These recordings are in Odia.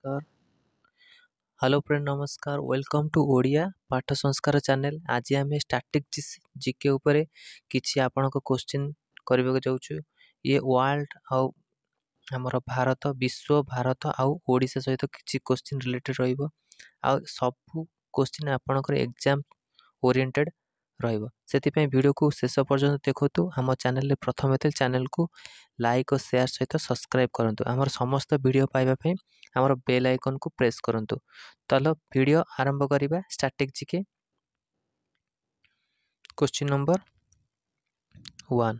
ନମସ୍କାର ହ୍ୟାଲୋ ଫ୍ରେଣ୍ଡ ନମସ୍କାର ୱେଲକମ୍ ଟୁ ଓଡ଼ିଆ ପାଠ ସଂସ୍କାର ଚ୍ୟାନେଲ ଆଜି ଆମେ ଷ୍ଟାଟିକ୍ ଜିକେ ଉପରେ କିଛି ଆପଣଙ୍କ କୋଶ୍ଚିନ୍ କରିବାକୁ ଯାଉଛୁ ଇଏ ୱାର୍ଲଡ ଆଉ ଆମର ଭାରତ ବିଶ୍ୱ ଭାରତ ଆଉ ଓଡ଼ିଶା ସହିତ କିଛି କୋଶ୍ଚିନ୍ ରିଲେଟେଡ଼ ରହିବ ଆଉ ସବୁ କୋଶ୍ଚିନ୍ ଆପଣଙ୍କର ଏକ୍ଜାମ୍ ଓରିଏଣ୍ଟେଡ଼ ରହିବ ସେଥିପାଇଁ ଭିଡ଼ିଓକୁ ଶେଷ ପର୍ଯ୍ୟନ୍ତ ଦେଖନ୍ତୁ ଆମ ଚ୍ୟାନେଲରେ ପ୍ରଥମେ ଥିଲେ ଚ୍ୟାନେଲକୁ ଲାଇକ୍ ଓ ସେୟାର ସହିତ ସବସ୍କ୍ରାଇବ୍ କରନ୍ତୁ ଆମର ସମସ୍ତ ଭିଡ଼ିଓ ପାଇବା ପାଇଁ ଆମର ବେଲ୍ ଆଇକନ୍କୁ ପ୍ରେସ୍ କରନ୍ତୁ ତଲ ଭିଡ଼ିଓ ଆରମ୍ଭ କରିବା static GK question number one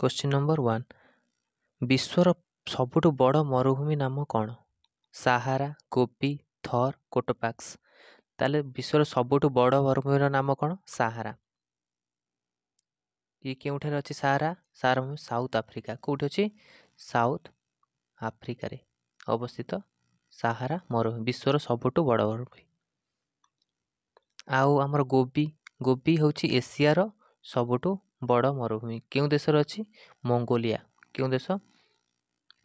question number one ବିଶ୍ୱର ସବୁଠୁ ବଡ଼ ମରୁଭୂମି ନାମ କ'ଣ ସାହାରା ଗୋପୀ ଥର କୋଟୋପାକ୍ସ ତାହେଲେ ବିଶ୍ୱର ସବୁଠୁ ବଡ଼ ମରୁଭୂମିର ନାମ କ'ଣ ସାହାରା ଇଏ କେଉଁଠାରେ ଅଛି ସାହାରା ସାହାରା ସାଉଥ ଆଫ୍ରିକା କେଉଁଠି ଅଛି ସାଉଥ ଆଫ୍ରିକାରେ ଅବସ୍ଥିତ ସାହାରା ମରୁଭୂମି ବିଶ୍ୱର ସବୁଠୁ ବଡ଼ ମରୁଭୂମି ଆଉ ଆମର ଗୋବି ଗୋବି ହେଉଛି ଏସିଆର ସବୁଠୁ ବଡ଼ ମରୁଭୂମି କେଉଁ ଦେଶରେ ଅଛି ମଙ୍ଗୋଲିଆ କେଉଁ ଦେଶ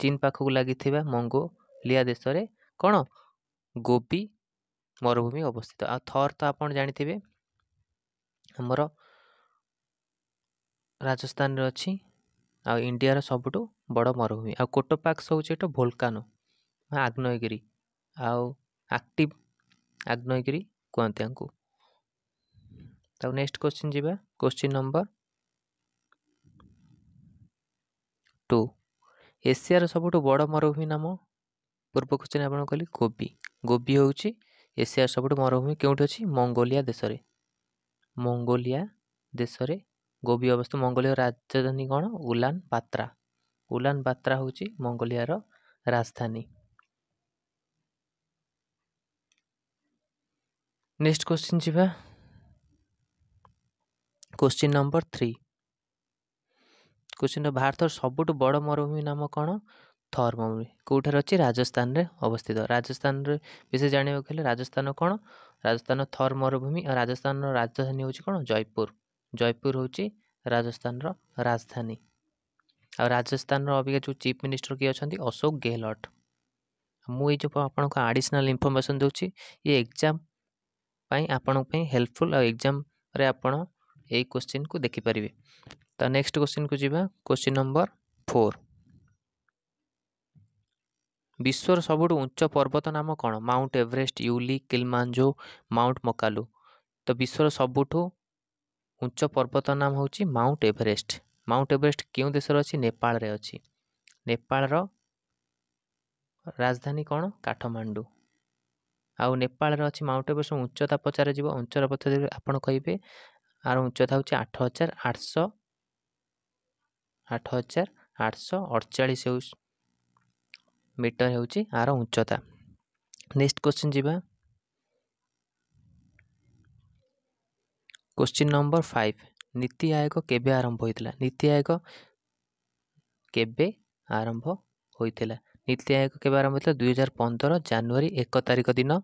ଚୀନ ପାଖକୁ ଲାଗିଥିବା ମଙ୍ଗୋଲିଆ ଦେଶରେ କ'ଣ ଗୋବି ମରୁଭୂମି ଅବସ୍ଥିତ ଆଉ ଥର୍ ତ ଆପଣ ଜାଣିଥିବେ ଆମର ରାଜସ୍ଥାନରେ ଅଛି ଆଉ ଇଣ୍ଡିଆର ସବୁଠୁ ବଡ଼ ମରୁଭୂମି ଆଉ କୋଟୋପାକ୍ସ ହେଉଛି ଏଇଟା ଭୋଲକାନୋ ବା ଆଗ୍ନେୟଗିରି ଆଉ ଆକ୍ଟିଭ୍ ଆଗ୍ନେୟଗିରି କୁହନ୍ତି ତାଙ୍କୁ ତାକୁ ନେକ୍ସଟ କ୍ୱେଶ୍ଚିନ୍ ଯିବା କ୍ୱେଶ୍ଚିନ୍ ନମ୍ବର ଟୁ ଏସିଆର ସବୁଠୁ ବଡ଼ ମରୁଭୂମି ନାମ ପୂର୍ବ କ୍ୱେଶ୍ଚିନ୍ ଆପଣଙ୍କୁ କହିଲି ଗୋବି ଗୋବି ହେଉଛି ଏସିଆର ସବୁଠୁ ମରୁଭୂମି କେଉଁଠି ଅଛି ମଙ୍ଗୋଲିଆ ଦେଶରେ ମଙ୍ଗୋଲିଆ ଦେଶରେ ଗୋବି ଅବସ୍ଥିତ ମଙ୍ଗୋଲିଆର ରାଜଧାନୀ କ'ଣ ଉଲାନ୍ ବାତ୍ରା ଉଲାନ୍ ବାତ୍ରା ହେଉଛି ମଙ୍ଗୋଲିଆର ରାଜଧାନୀ ନେକ୍ସଟ କ୍ୱେଶ୍ଚିନ୍ ଯିବା କ୍ୱେଶ୍ଚିନ୍ ନମ୍ବର ଥ୍ରୀ କ୍ୱେଶ୍ଚିନ୍ ଭାରତର ସବୁଠୁ ବଡ଼ ମରୁଭୂମି ନାମ କ'ଣ थर मरुभूमि कौटार अच्छी राजस्थान में अवस्थित राजस्थान विषय जानवाक राजस्थान कौन राजस्थान थर मरुभूमि राजस्थान राजधानी हूँ कौन जयपुर जयपुर हूँ राजस्थान राजधानी आ राजस्थान अभी जो चीफ मिनिस्टर किए अच्छा अशोक गेहलट मुझे जो आपको आडिशनाल इनफर्मेसन दूसरी एग्जाम आपंपाई हेल्पफुल एग्जाम आपड़ यही क्वेश्चन को देखिपर तो नेक्स्ट क्वेश्चन को जी क्वेश्चन नंबर फोर ବିଶ୍ୱର ସବୁଠୁ ଉଚ୍ଚ ପର୍ବତ ନାମ କ'ଣ ମାଉଣ୍ଟ ଏଭରେଷ୍ଟ ୟୁଲି କିଲମାଞ୍ଜୋ ମାଉଣ୍ଟ ମକାଲୁ ତ ବିଶ୍ୱର ସବୁଠୁ ଉଚ୍ଚ ପର୍ବତ ନାମ ହେଉଛି ମାଉଣ୍ଟ ଏଭରେଷ୍ଟ ମାଉଣ୍ଟ ଏଭରେଷ୍ଟ କେଉଁ ଦେଶରେ ଅଛି ନେପାଳରେ ଅଛି ନେପାଳର ରାଜଧାନୀ କ'ଣ କାଠମାଣ୍ଡୁ ଆଉ ନେପାଳରେ ଅଛି ମାଉଣ୍ଟ ଏଭରେଷ୍ଟ ଉଚ୍ଚତା ପଚାରାଯିବ ଉଚ୍ଚତା ପଚାରିବେ ଆପଣ କହିବେ ଆର ଉଚ୍ଚତା ହେଉଛି ଆଠ ହଜାର ଆଠଶହ ଆଠ ହଜାର ଆଠଶହ ଅଠଚାଳିଶ ହେଉଛି ମିଟର ହେଉଛି ଆର ଉଚ୍ଚତା ନେକ୍ସଟ କ୍ୱେଶ୍ଚିନ୍ ଯିବା question number five NITI Aayog କେବେ ଆରମ୍ଭ ହୋଇଥିଲା ନୀତି ଆୟୋଗ କେବେ ଆରମ୍ଭ ହୋଇଥିଲା ନୀତି ଆୟୋଗ କେବେ ଆରମ୍ଭ ହୋଇଥିଲା ଦୁଇ ହଜାର ପନ୍ଦର ଜାନୁଆରୀ ଏକ ତାରିଖ ଦିନ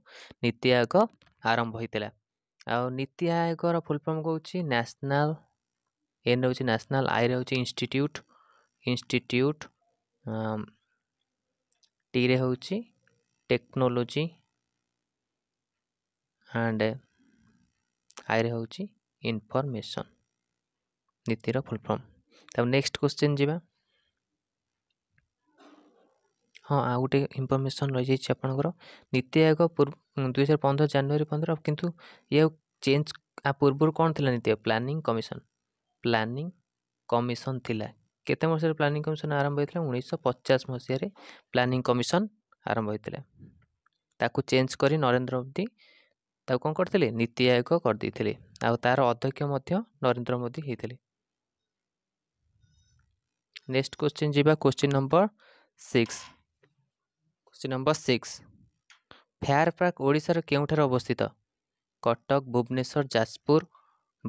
ନୀତି ଆୟୋଗ ଆରମ୍ଭ ହୋଇଥିଲା ଆଉ ନୀତି ଆୟୋଗର ଫୁଲ୍ ଫର୍ମ ହେଉଛି ନ୍ୟାସନାଲ୍ ଏନ୍ ହେଉଛି ନ୍ୟାସନାଲ୍ ଆଇରେ ହେଉଛି ଇନଷ୍ଟିଟ୍ୟୁଟ୍ ଇନଷ୍ଟିଟ୍ୟୁଟ୍ ଟିରେ ହେଉଛି ଟେକ୍ନୋଲୋଜି ଆଣ୍ଡ ଆଇରେ ହେଉଛି ଇନଫର୍ମେସନ୍ ନୀତିର ଫୁଲ୍ ଫର୍ମ ତାପରେ ନେକ୍ସଟ କ୍ୱେଶ୍ଚିନ୍ ଯିବା ହଁ ଆଉ ଗୋଟେ ଇନଫର୍ମେସନ୍ ରହିଯାଇଛି ଆପଣଙ୍କର ନୀତି ଆୟୋଗ ଦୁଇ ହଜାର ପନ୍ଦର ଜାନୁଆରୀ ପନ୍ଦର କିନ୍ତୁ ଏହାକୁ ଚେଞ୍ଜ ଆ ପୂର୍ବରୁ କ'ଣ ଥିଲା ନୀତି ଆୟୋଗ ପ୍ଲାନିଂ କମିଶନ ପ୍ଲାନିଂ କମିଶନ ଥିଲା କେତେ ମସିହାରେ ପ୍ଲାନିଂ କମିଶନ ଆରମ୍ଭ ହୋଇଥିଲା ଉଣେଇଶହ ପଚାଶ ମସିହାରେ ପ୍ଲାନିଂ କମିଶନ ଆରମ୍ଭ ହୋଇଥିଲା ତାକୁ ଚେଞ୍ଜ କରି ନରେନ୍ଦ୍ର ମୋଦି ତାକୁ କ'ଣ କରିଥିଲେ ନୀତି ଆୟୋଗ କରିଦେଇଥିଲେ ଆଉ ତା'ର ଅଧ୍ୟକ୍ଷ ମଧ୍ୟ ନରେନ୍ଦ୍ର ମୋଦି ହେଇଥିଲେ ନେକ୍ସଟ କ୍ୱେଶ୍ଚିନ୍ ଯିବା question number six question number six fair park ଓଡ଼ିଶାର କେଉଁଠାରେ ଅବସ୍ଥିତ କଟକ ଭୁବନେଶ୍ୱର ଯାଜପୁର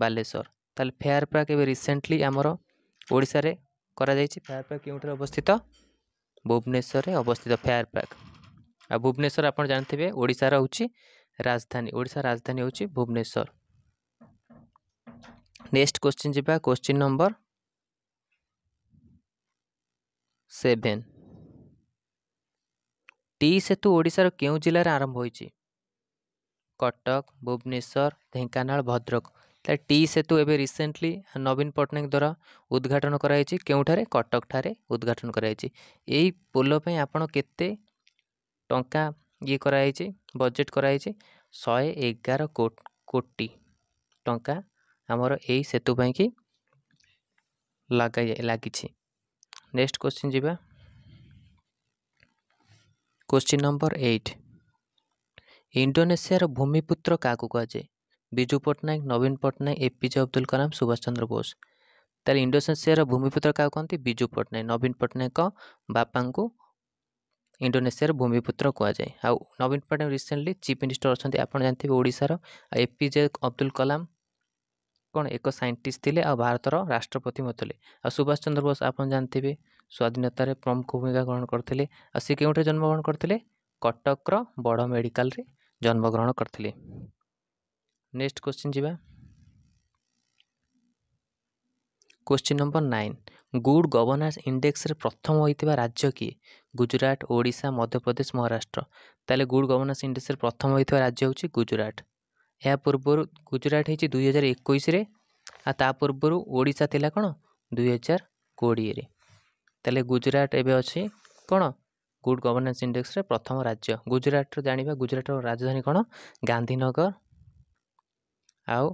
ବାଲେଶ୍ୱର ତାହେଲେ ଫେୟାର ପାର୍କ ଏବେ ରିସେଣ୍ଟଲି ଆମର ଓଡ଼ିଶାରେ କରାଯାଇଛି ଫାୟାର ପାର୍କ କେଉଁଠାରେ ଅବସ୍ଥିତ ଭୁବନେଶ୍ୱରରେ ଅବସ୍ଥିତ ଫାୟାର ପାର୍କ ଆଉ ଭୁବନେଶ୍ୱର ଆପଣ ଜାଣିଥିବେ ଓଡ଼ିଶାର ହେଉଛି ରାଜଧାନୀ ଓଡ଼ିଶା ରାଜଧାନୀ ହେଉଛି ଭୁବନେଶ୍ୱର ନେକ୍ସଟ କୋଶ୍ଚିନ୍ ଯିବା କୋଶ୍ଚିନ୍ ନମ୍ବର ସେଭେନ୍ ଟି ସେତୁ ଓଡ଼ିଶାର କେଉଁ ଜିଲ୍ଲାରେ ଆରମ୍ଭ ହୋଇଛି କଟକ ଭୁବନେଶ୍ୱର ଢେଙ୍କାନାଳ ଭଦ୍ରକ তাহলে টি সেতু এবে রিসেন্টলি নবীন পট্টনাক দ্বারা উদ্ঘাটন କରାଯାଇଛି କେଉଁଠାରେ କଟକଠାରେ ଉଦ୍ଘାଟନ କରାଯାଇଛି ଏହି ପୋଲ ପାଇଁ ଆପଣ କେତେ ଟଙ୍କା ଇଏ କରାଯାଇଛି ବଜେଟ୍ କରାଯାଇଛି ଶହେ ଏଗାର କୋଟି ଟଙ୍କା ଆମର ଏହି ସେତୁ ପାଇଁକି ଲାଗିଛି ନେକ୍ସଟ କୋଶ୍ଚିନ୍ ଯିବା କୋଶ୍ଚିନ୍ ନମ୍ବର ଏଇଟ୍ ଇଣ୍ଡୋନେସିଆର ଭୂମିପୁତ୍ର କାହାକୁ କୁହାଯାଏ ବିଜୁ ପଟ୍ଟନାୟକ ନବୀନ ପଟ୍ଟନାୟକ ଏପିଜେ ଅବଦୁଲ କଲାମ ସୁଭାଷ ଚନ୍ଦ୍ର ବୋଷ ତାହେଲେ ଇଣ୍ଡୋନେସିଆର ଭୂମିପୁତ୍ର କାହାକୁ କହନ୍ତି ବିଜୁ ପଟ୍ଟନାୟକ ନବୀନ ପଟ୍ଟନାୟକଙ୍କ ବାପାଙ୍କୁ ଇଣ୍ଡୋନେସିଆର ଭୂମିପୁତ୍ର କୁହାଯାଏ ଆଉ ନବୀନ ପଟ୍ଟନାୟକ ରିସେଣ୍ଟଲି ଚିଫ୍ ମିନିଷ୍ଟର ଅଛନ୍ତି ଆପଣ ଜାଣିଥିବେ ଓଡ଼ିଶାର ଆଉ ଏପିଜେ ଅବଦୁଲ କଲାମ କ'ଣ ଏକ ସାଇଣ୍ଟିଷ୍ଟ ଥିଲେ ଆଉ ଭାରତର ରାଷ୍ଟ୍ରପତି ମଧ୍ୟ ଥିଲେ ଆଉ ସୁଭାଷ ଚନ୍ଦ୍ର ବୋଷ ଆପଣ ଜାଣିଥିବେ ସ୍ୱାଧୀନତାରେ ପ୍ରମୁଖ ଭୂମିକା ଗ୍ରହଣ କରିଥିଲେ ଆଉ ସେ କେଉଁଠାରେ ଜନ୍ମଗ୍ରହଣ କରିଥିଲେ କଟକର ବଡ଼ ମେଡ଼ିକାଲରେ ଜନ୍ମଗ୍ରହଣ କରିଥିଲେ नेक्स्ट क्वेश्चन जी question number nine good governance index रे प्रथम होता राज्य किए गुजराट ओडा मध्यप्रदेश महाराष्ट्र तेल गुड गवर्नान्स इंडेक्स रे प्रथम होता राज्य हूँ गुजराट या पूर्व गुजराट हो दुईार एक पूर्व ओडा था कौन दुईार कोड़े तेल गुजराट एवं अच्छी कौन गुड गवर्नान्स इंडेक्स रे प्रथम राज्य गुजराट जाणी गुजराट राजधानी कौन गांधीनगर ଆଉ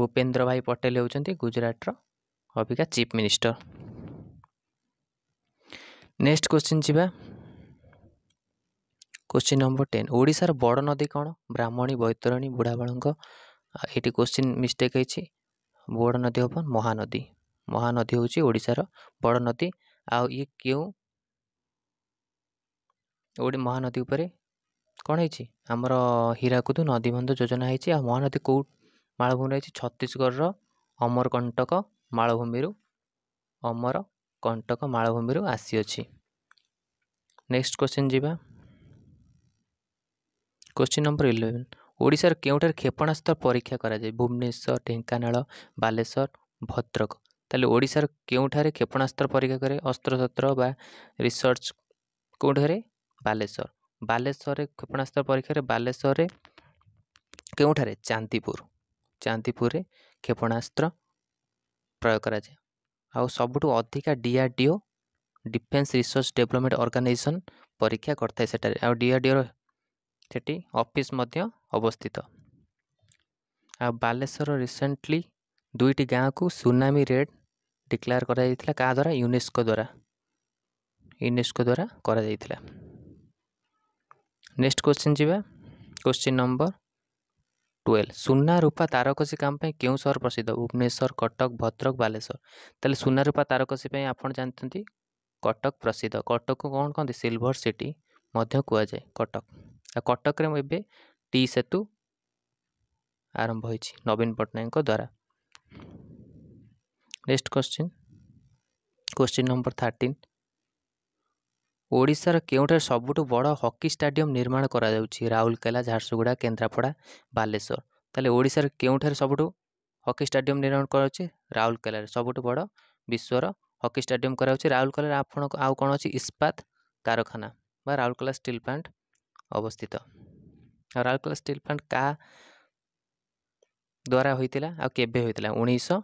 ଭୂପେନ୍ଦ୍ର ଭାଇ ପଟେଲ ହେଉଛନ୍ତି ଗୁଜୁରାଟର ଅବିକା ଚିଫ୍ ମିନିଷ୍ଟର ନେକ୍ସଟ କ୍ୱେଶ୍ଚିନ୍ ଯିବା କ୍ୱେଶ୍ଚିନ୍ ନମ୍ବର ଟେନ୍ ଓଡ଼ିଶାର ବଡ଼ ନଦୀ କ'ଣ ବ୍ରାହ୍ମଣୀ ବୈତରଣୀ ବୁଢ଼ାବଳଙ୍କ ଏଇଠି କ୍ୱେଶ୍ଚିନ୍ ମିଷ୍ଟେକ୍ ହେଇଛି ବଡ଼ ନଦୀ ହେବ ମହାନଦୀ ମହାନଦୀ ହେଉଛି ଓଡ଼ିଶାର ବଡ଼ ନଦୀ ଆଉ ଇଏ କେଉଁ ଓଡ଼ି ମହାନଦୀ ଉପରେ କ'ଣ ହେଇଛି ଆମର ହୀରାକୁଦ ନଦୀବନ୍ଧ ଯୋଜନା ହେଇଛି ଆଉ ମହାନଦୀ କେଉଁ ମାଳଭୂମି ରହିଛି ଛତିଶଗଡ଼ର ଅମରକଣ୍ଟକ ମାଳଭୂମିରୁ ଅମର କଣ୍ଟକ ମାଳଭୂମିରୁ ଆସିଅଛି ନେକ୍ସଟ କ୍ୱେଶ୍ଚିନ୍ ଯିବା କ୍ୱେଶ୍ଚିନ୍ ନମ୍ବର ଇଲେଭେନ୍ ଓଡ଼ିଶାର କେଉଁଠାରେ କ୍ଷେପଣାସ୍ତ୍ର ପରୀକ୍ଷା କରାଯାଏ ଭୁବନେଶ୍ୱର ଢେଙ୍କାନାଳ ବାଲେଶ୍ୱର ଭଦ୍ରକ ତାହେଲେ ଓଡ଼ିଶାର କେଉଁଠାରେ କ୍ଷେପଣାସ୍ତ୍ର ପରୀକ୍ଷା କରେ ଅସ୍ତ୍ରଶସ୍ତ୍ର ବା ରିସର୍ଚ୍ଚ କେଉଁଠାରେ ବାଲେଶ୍ୱର ବାଲେଶ୍ୱରରେ କ୍ଷେପଣାସ୍ତ୍ର ପରୀକ୍ଷାରେ ବାଲେଶ୍ୱରରେ କେଉଁଠାରେ ଚାନ୍ଦିପୁର ଚାନ୍ଦିପୁରରେ କ୍ଷେପଣାସ୍ତ୍ର ପ୍ରୟୋଗ କରାଯାଏ ଆଉ ସବୁଠୁ ଅଧିକା DRDO defence research development organisation ପରୀକ୍ଷା କରିଥାଏ ସେଠାରେ ଆଉ ଡିଆର୍ଡିଓର ସେଠି ଅଫିସ୍ ମଧ୍ୟ ଅବସ୍ଥିତ ଆଉ ବାଲେଶ୍ୱର ରିସେଣ୍ଟଲି ଦୁଇଟି ଗାଁକୁ ସୁନାମି ରେଡ୍ ଡିକ୍ଲେୟାର କରାଯାଇଥିଲା କାହା ଦ୍ୱାରା ୟୁନେସ୍କୋ ଦ୍ୱାରା ୟୁନେସ୍କୋ ଦ୍ୱାରା କରାଯାଇଥିଲା ନେକ୍ସଟ କୋଶ୍ଚିନ୍ ଯିବା କୋଶ୍ଚିନ୍ ନମ୍ବର ଟୁଏଲ୍ଭ ସୁନା ରୂପା ତାରକସୀ କାମ ପାଇଁ କେଉଁ ସହର ପ୍ରସିଦ୍ଧ ଭୁବନେଶ୍ୱର କଟକ ଭଦ୍ରକ ବାଲେଶ୍ୱର ତାହେଲେ ସୁନା ରୂପା ତାରକସୀ ପାଇଁ ଆପଣ ଜାଣିଛନ୍ତି କଟକ ପ୍ରସିଦ୍ଧ କଟକକୁ କ'ଣ କହନ୍ତି ସିଲଭର ସିଟି ମଧ୍ୟ କୁହାଯାଏ କଟକ ଆଉ କଟକରେ ଏବେ ଟି ସେତୁ ଆରମ୍ଭ ହୋଇଛି ନବୀନ ପଟ୍ଟନାୟକଙ୍କ ଦ୍ୱାରା next question question number thirteen ଓଡ଼ିଶାର କେଉଁଠାରେ ସବୁଠୁ ବଡ଼ ହକି ଷ୍ଟାଡ଼ିୟମ୍ ନିର୍ମାଣ କରାଯାଉଛି ରାଉରକେଲା ଝାରସୁଗୁଡ଼ା କେନ୍ଦ୍ରାପଡ଼ା ବାଲେଶ୍ୱର ତାହେଲେ ଓଡ଼ିଶାର କେଉଁଠାରେ ସବୁଠୁ ହକି ଷ୍ଟାଡ଼ିୟମ୍ ନିର୍ମାଣ କରାଯାଉଛି ରାଉରକେଲାରେ ସବୁଠୁ ବଡ଼ ବିଶ୍ୱର ହକି ଷ୍ଟାଡ଼ିୟମ୍ କରାଯାଉଛି ରାଉରକେଲାରେ ଆପଣ ଆଉ କ'ଣ ଅଛି ଇସ୍ପାତ କାରଖାନା ବା ରାଉରକେଲା ଷ୍ଟିଲ୍ ପ୍ଲାଣ୍ଟ ଅବସ୍ଥିତ ଆଉ ରାଉରକେଲା ଷ୍ଟିଲ୍ ପ୍ଲାଣ୍ଟ କାହା ଦ୍ୱାରା ହୋଇଥିଲା ଆଉ କେବେ ହୋଇଥିଲା ଉଣେଇଶହ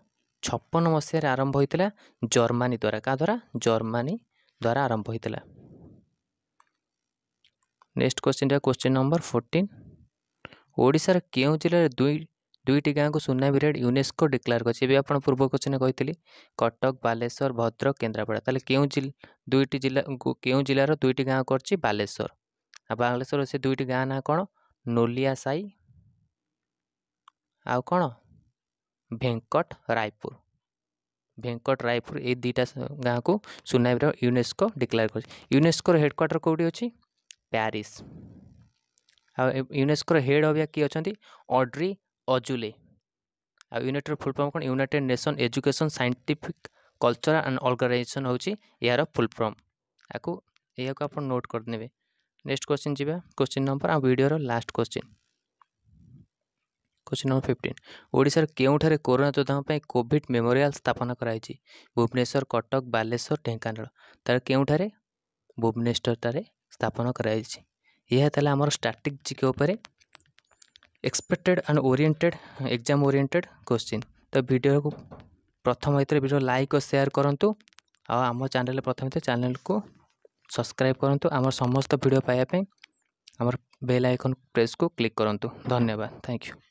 ଛପନ ମସିହାରେ ଆରମ୍ଭ ହୋଇଥିଲା ଜର୍ମାନୀ ଦ୍ୱାରା କାହା ଦ୍ୱାରା ଜର୍ମାନୀ ଦ୍ୱାରା ଆରମ୍ଭ ହୋଇଥିଲା ନେକ୍ସଟ କୋଶ୍ଚିନ୍ଟା କୋଶ୍ଚିନ୍ ନମ୍ବର ଫୋର୍ଟିନ୍ ଓଡ଼ିଶାର କେଉଁ ଜିଲ୍ଲାରେ ଦୁଇ ଦୁଇଟି ଗାଁକୁ ସୁନା ପିରିୟଡ଼ ୟୁନେସ୍କୋ ଡିକ୍ଲେୟାର କରିଛି ଏବେ ଆପଣ ପୂର୍ବ କୋଶ୍ଚିନ୍ରେ କହିଥିଲି କଟକ ବାଲେଶ୍ୱର ଭଦ୍ରକ କେନ୍ଦ୍ରାପଡ଼ା ତାହେଲେ କେଉଁ ଜିଲ୍ଲା ଦୁଇଟି ଜିଲ୍ଲା କେଉଁ ଜିଲ୍ଲାର ଦୁଇଟି ଗାଁ କରିଛି ବାଲେଶ୍ୱର ଆଉ ବାଲେଶ୍ୱର ସେ ଦୁଇଟି ଗାଁ ନାଁ କ'ଣ ନୋଲିଆ ସାହି ଆଉ କ'ଣ ଭେଙ୍କଟ ରାୟପୁର ଭେଙ୍କଟ ରାୟପୁର ଏଇ ଦୁଇଟା ଗାଁକୁ ସୁନା ପିରିୟଡ଼ ୟୁନେସ୍କୋ ଡିକ୍ଲେୟାର କରିଛି ୟୁନେସ୍କୋର ହେଡ଼କ୍ୱାର୍ଟର କେଉଁଠି ଅଛି ପ୍ୟାରିସ୍ ଆଉ ୟୁନେସ୍କୋର ହେଡ଼୍ ଅବିକା କିଏ ଅଛନ୍ତି ଅଡ୍ରି ଅଜୁଲେ ଆଉ ୟୁନାଇଟେଡ଼୍ ଫୁଲ୍ ଫର୍ମ କ'ଣ United nation education scientific culture and organisation ହେଉଛି ଏହାର ଫୁଲ୍ ଫର୍ମ ଆକୁ ଏହାକୁ ଆପଣ ନୋଟ୍ କରିନେବେ ନେକ୍ସଟ କ୍ୱେଶ୍ଚିନ୍ ଯିବା କ୍ୱେଶ୍ଚିନ୍ ନମ୍ବର ଆଉ ଭିଡ଼ିଓର last question question number fifteen ଓଡ଼ିଶାର କେଉଁଠାରେ କରୋନା ଯୋଦ୍ଧାଙ୍କ ପାଇଁ କୋଭିଡ଼ ମେମୋରିଆଲ୍ ସ୍ଥାପନ କରାଯାଇଛି ଭୁବନେଶ୍ୱର କଟକ ବାଲେଶ୍ୱର ଢେଙ୍କାନାଳ ତା'ର କେଉଁଠାରେ ଭୁବନେଶ୍ୱର ଠାରେ ସ୍ଥାପନ କରାଯାଇଛି ଏହା ତାହେଲେ ଆମର ଷ୍ଟାଟିକ୍ ଜିକେ ଉପରେ expected and oriented exam oriented question ତ ଭିଡ଼ିଓକୁ ପ୍ରଥମ ଏଥିରେ ଭିଡ଼ିଓ ଲାଇକ୍ ଓ ସେୟାର କରନ୍ତୁ ଆଉ ଆମ ଚ୍ୟାନେଲ୍ ପ୍ରଥମେ ତ ଚ୍ୟାନେଲ୍କୁ ସବସ୍କ୍ରାଇବ୍ କରନ୍ତୁ ଆମର ସମସ୍ତ ଭିଡ଼ିଓ ପାଇବା ପାଇଁ ଆମର ବେଲ୍ ଆଇକନ୍ ପ୍ରେସ୍କୁ କ୍ଲିକ୍ କରନ୍ତୁ ଧନ୍ୟବାଦ ଥ୍ୟାଙ୍କ ୟୁ